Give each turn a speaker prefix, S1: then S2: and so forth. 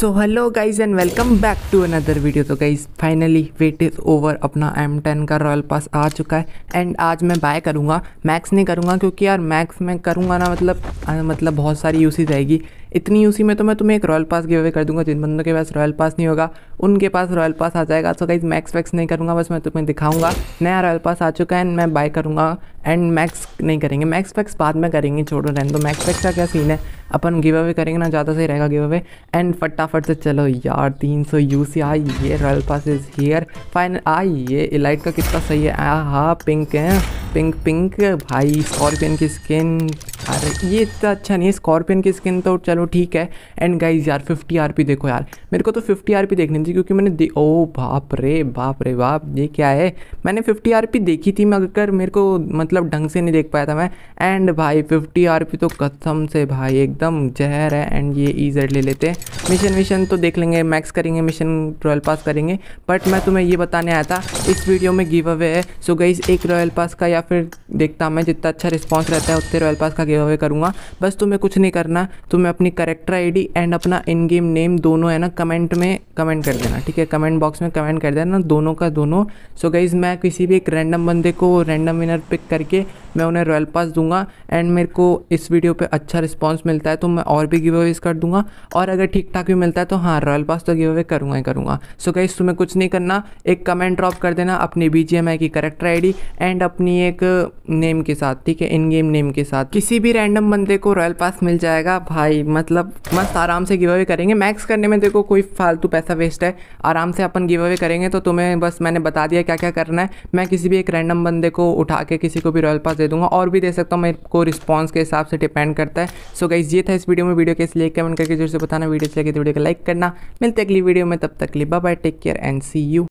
S1: so hello guys and welcome back to another video तो guys finally wait is over अपना M ten का royal pass आ चुका है एंड आज मैं बाय करूँगा मैक्स नहीं करूँगा क्योंकि यार मैक्स मैं करूँगा ना मतलब आ, मतलब बहुत सारी यूसीज आएगी इतनी यूसी में तो मैं तुम्हें एक रॉयल पास गिव अवे कर दूंगा जिन बंदों के पास रॉयल पास नहीं होगा उनके पास रॉयल पास आ जाएगा सो गाइज मैक्स वैक्स नहीं करूँगा बस मैं तुम्हें दिखाऊँगा नया रॉयल पास आ चुका है एंड मैं बाय करूँगा एंड मैक्स नहीं करेंगे मैक्स वैक्स बाद में करेंगे छोड़ो रहने दो मैक्स वैक्स का क्या सीन है अपन गिव अवे करेंगे ना ज़्यादा सही रहेगा गिव अवे एंड फटाफट से चलो यार 300 सौ यू सी आई ये royal pass is here finally ये इलाइट का कितना सही है हा पिंक है पिंक पिंक भाई स्कॉर्पियन की स्किन अरे ये इतना अच्छा नहीं है स्कॉर्पियन की स्किन तो चलो ठीक है एंड गाइज यार फिफ्टी आर पी देखो यार मेरे को तो फिफ्टी आर पी देखनी थी क्योंकि मैंने ओ बाप रे बाप रे बाप ये क्या है मैंने फिफ्टी आर पी देखी थी मगर मेरे को मतलब ढंग से नहीं देख पाया था मैं एंड भाई फिफ्टी आर पी तो कसम से भाई एकदम जहर है एंड ये ईजर e ले लेते हैं मिशन विशन तो देख लेंगे मैक्स करेंगे मिशन रॉयल पास करेंगे बट मैं तुम्हें ये बताने आया था इस वीडियो में गिव अवे है सो गाइज एक रॉयल पास का या फिर देखता मैं जितना अच्छा रिस्पॉन्स रहता है उतने रॉयल पास का गिव हुए करूँगा बस तुम्हें कुछ नहीं करना तुम्हें अपनी करेक्टर आई एंड अपना इन गेम नेम दोनों है ना कमेंट में कमेंट कर देना ठीक है कमेंट बॉक्स में कमेंट कर देना दोनों का दोनों सो so गाइज़ मैं किसी भी एक रैंडम बंदे को रैंडम विनर पिक करके मैं उन्हें रॉयल पास दूंगा एंड मेरे को इस वीडियो पे अच्छा रिस्पांस मिलता है तो मैं और भी गिव अवेज कर दूंगा और अगर ठीक ठाक भी मिलता है तो हाँ रॉयल पास तो गिव अवे करूँगा ही करूँगा सो गई तुम्हें कुछ नहीं करना एक कमेंट ड्रॉप कर देना अपनी बी की करेक्टर आई एंड अपनी एक नेम के साथ ठीक है इन गेम नेम के साथ किसी भी रैंडम बंदे को रॉयल पास मिल जाएगा भाई मतलब मस्त आराम से गिव अवे करेंगे मैक्स करने में देखो कोई फालतू पैसा वेस्ट है आराम से अपन गिव अवे करेंगे तो तुम्हें बस मैंने बता दिया क्या क्या करना है मैं किसी भी एक रैंडम बंदे को उठा के किसी को भी रॉयल पास दे दूंगा और भी दे सकता हूँ मेरे को रिस्पॉन्स के हिसाब से डिपेंड करता है सो so गाइज ये था इस वीडियो में वीडियो कैसे लिए कमेंट करके जोर से बताना वीडियो से लेकर तो वीडियो को लाइक करना मिलते अगली वीडियो में तब तक लिए bye take care and see you